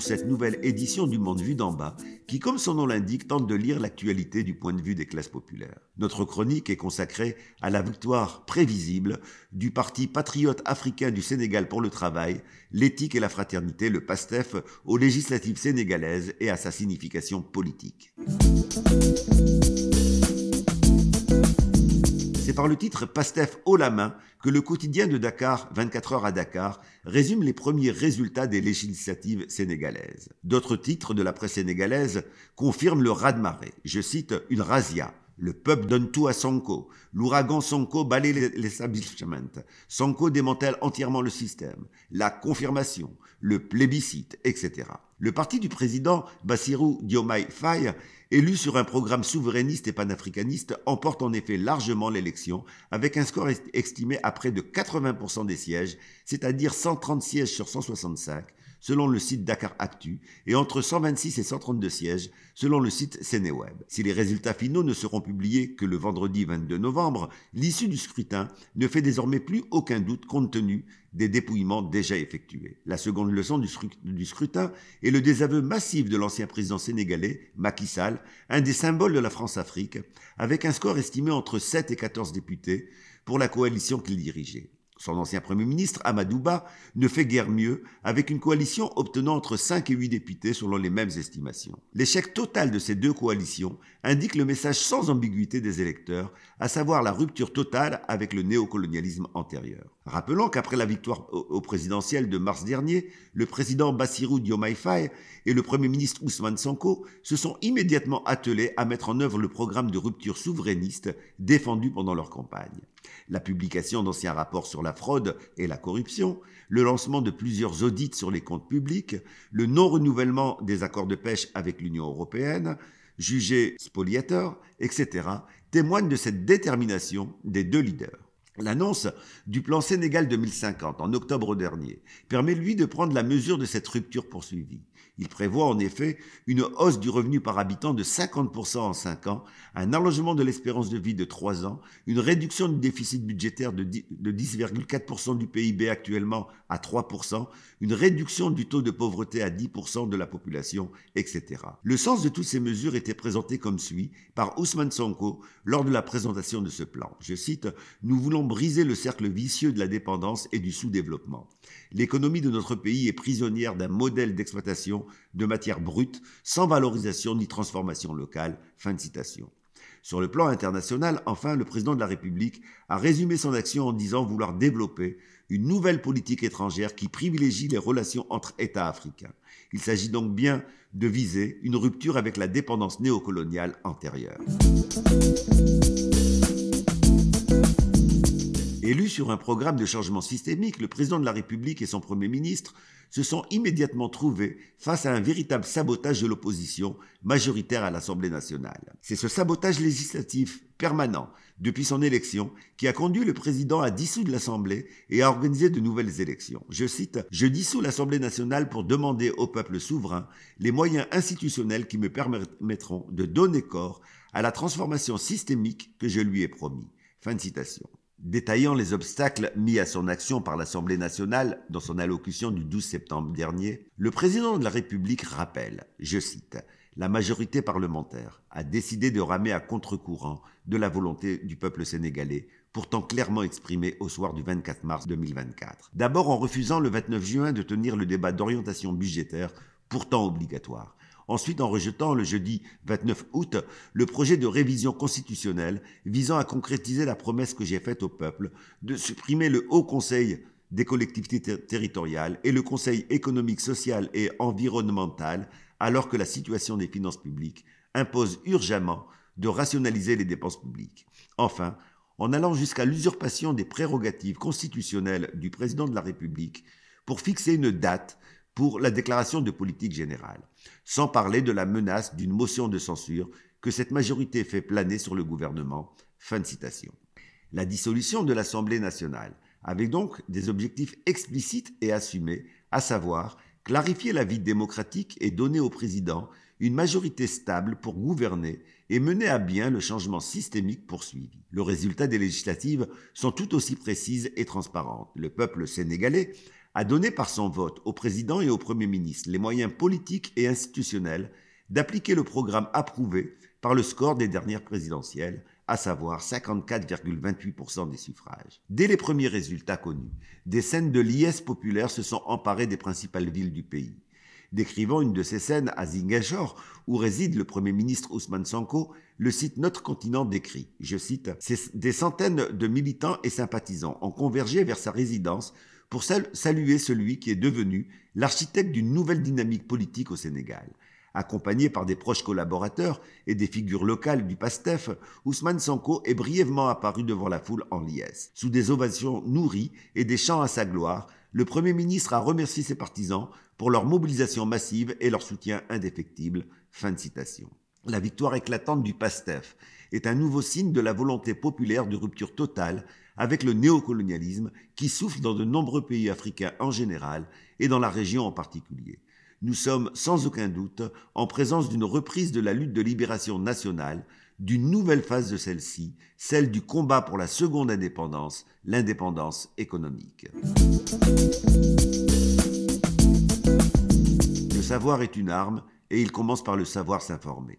cette nouvelle édition du Monde Vu d'en bas, qui, comme son nom l'indique, tente de lire l'actualité du point de vue des classes populaires. Notre chronique est consacrée à la victoire prévisible du Parti patriote africain du Sénégal pour le travail, l'éthique et la fraternité, le PASTEF, aux législatives sénégalaises et à sa signification politique. C'est par le titre Pastef haut la main que le quotidien de Dakar, 24 heures à Dakar, résume les premiers résultats des législatives sénégalaises. D'autres titres de la presse sénégalaise confirment le raz-de-marée. Je cite une razzia. Le peuple donne tout à Sanko »,« L'ouragan Sanko balaye l'establishment. Sanko démantèle entièrement le système. La confirmation. Le plébiscite, etc. Le parti du président Bassirou Diomaye Faye, élu sur un programme souverainiste et panafricaniste, emporte en effet largement l'élection, avec un score estimé à près de 80% des sièges, c'est-à-dire 130 sièges sur 165, selon le site Dakar Actu, et entre 126 et 132 sièges, selon le site Sénéweb. Si les résultats finaux ne seront publiés que le vendredi 22 novembre, l'issue du scrutin ne fait désormais plus aucun doute compte tenu des dépouillements déjà effectués. La seconde leçon du, scrutin est le désaveu massif de l'ancien président sénégalais, Macky Sall, un des symboles de la France-Afrique, avec un score estimé entre 7 et 14 députés pour la coalition qu'il dirigeait son ancien Premier ministre, Amadouba, ne fait guère mieux, avec une coalition obtenant entre 5 et 8 députés selon les mêmes estimations. L'échec total de ces deux coalitions indique le message sans ambiguïté des électeurs, à savoir la rupture totale avec le néocolonialisme antérieur. Rappelons qu'après la victoire au présidentiel de mars dernier, le président Bassirou Diomaye Faye et le Premier ministre Ousmane Sanko se sont immédiatement attelés à mettre en œuvre le programme de rupture souverainiste défendu pendant leur campagne la publication d'anciens rapports sur la fraude et la corruption, le lancement de plusieurs audits sur les comptes publics, le non-renouvellement des accords de pêche avec l'Union européenne, jugés spoliateurs, etc., témoignent de cette détermination des deux leaders. L'annonce du plan Sénégal 2050 en octobre dernier permet lui de prendre la mesure de cette rupture poursuivie. Il prévoit en effet une hausse du revenu par habitant de 50% en 5 ans, un allongement de l'espérance de vie de 3 ans, une réduction du déficit budgétaire de 10,4% du PIB actuellement à 3%, une réduction du taux de pauvreté à 10% de la population, etc. Le sens de toutes ces mesures était présenté comme suit par Ousmane Sonko lors de la présentation de ce plan. Je cite, Nous voulons briser le cercle vicieux de la dépendance et du sous-développement. L'économie de notre pays est prisonnière d'un modèle d'exploitation de matières brutes sans valorisation ni transformation locale. Fin de citation. Sur le plan international, enfin, le président de la République a résumé son action en disant vouloir développer une nouvelle politique étrangère qui privilégie les relations entre États africains. Il s'agit donc bien de viser une rupture avec la dépendance néocoloniale antérieure. sur un programme de changement systémique, le président de la République et son Premier ministre se sont immédiatement trouvés face à un véritable sabotage de l'opposition majoritaire à l'Assemblée nationale. C'est ce sabotage législatif permanent depuis son élection qui a conduit le président à dissoudre l'Assemblée et à organiser de nouvelles élections. Je cite, Je dissous l'Assemblée nationale pour demander au peuple souverain les moyens institutionnels qui me permettront de donner corps à la transformation systémique que je lui ai promis. Fin de citation. Détaillant les obstacles mis à son action par l'Assemblée nationale dans son allocution du 12 septembre dernier, le président de la République rappelle, je cite, La majorité parlementaire a décidé de ramer à contre-courant de la volonté du peuple sénégalais, pourtant clairement exprimée au soir du 24 mars 2024. D'abord en refusant le 29 juin de tenir le débat d'orientation budgétaire, pourtant obligatoire, ensuite en rejetant le jeudi 29 août le projet de révision constitutionnelle visant à concrétiser la promesse que j'ai faite au peuple de supprimer le Haut Conseil des collectivités territoriales et le Conseil économique, social et environnemental, alors que la situation des finances publiques impose urgemment de rationaliser les dépenses publiques. Enfin, en allant jusqu'à l'usurpation des prérogatives constitutionnelles du président de la République pour fixer une date pour la déclaration de politique générale, sans parler de la menace d'une motion de censure que cette majorité fait planer sur le gouvernement. Fin de citation. La dissolution de l'Assemblée nationale avec donc des objectifs explicites et assumés, à savoir clarifier la vie démocratique et donner au président une majorité stable pour gouverner et mener à bien le changement systémique poursuivi. Le résultat des législatives sont tout aussi précises et transparentes. Le peuple sénégalais a donné par son vote au président et au Premier ministre les moyens politiques et institutionnels d'appliquer le programme approuvé par le score des dernières présidentielles, à savoir 54,28% des suffrages. Dès les premiers résultats connus, des scènes de liesse populaire se sont emparées des principales villes du pays. Décrivant une de ces scènes à Zingachor, où réside le Premier ministre Ousmane Sanko, le site Notre Continent décrit, je cite, Des centaines de militants et sympathisants ont convergé vers sa résidence pour saluer celui qui est devenu l'architecte d'une nouvelle dynamique politique au Sénégal. Accompagné par des proches collaborateurs et des figures locales du PASTEF, Ousmane Sanko est brièvement apparu devant la foule en liesse. Sous des ovations nourries et des chants à sa gloire, le Premier ministre a remercié ses partisans pour leur mobilisation massive et leur soutien indéfectible. Fin de citation. La victoire éclatante du PASTEF est un nouveau signe de la volonté populaire de rupture totale avec le néocolonialisme qui souffle dans de nombreux pays africains en général et dans la région en particulier. Nous sommes sans aucun doute en présence d'une reprise de la lutte de libération nationale, d'une nouvelle phase de celle-ci, celle du combat pour la seconde indépendance, l'indépendance économique. Le savoir est une arme et il commence par le savoir s'informer.